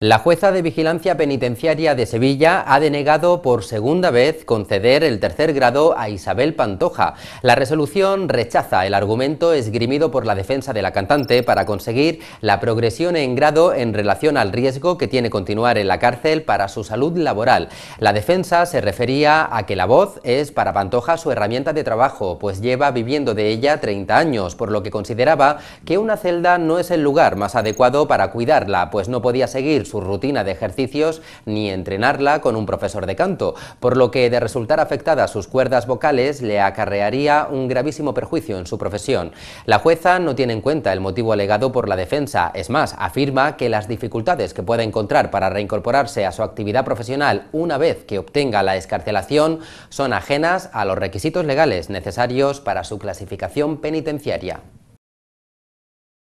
La jueza de Vigilancia Penitenciaria de Sevilla ha denegado por segunda vez conceder el tercer grado a Isabel Pantoja. La resolución rechaza el argumento esgrimido por la defensa de la cantante para conseguir la progresión en grado en relación al riesgo que tiene continuar en la cárcel para su salud laboral. La defensa se refería a que la voz es para Pantoja su herramienta de trabajo, pues lleva viviendo de ella 30 años, por lo que consideraba que una celda no es el lugar más adecuado para cuidarla, pues no podía seguir su rutina de ejercicios ni entrenarla con un profesor de canto, por lo que de resultar afectadas sus cuerdas vocales le acarrearía un gravísimo perjuicio en su profesión. La jueza no tiene en cuenta el motivo alegado por la defensa, es más, afirma que las dificultades que pueda encontrar para reincorporarse a su actividad profesional una vez que obtenga la escarcelación son ajenas a los requisitos legales necesarios para su clasificación penitenciaria.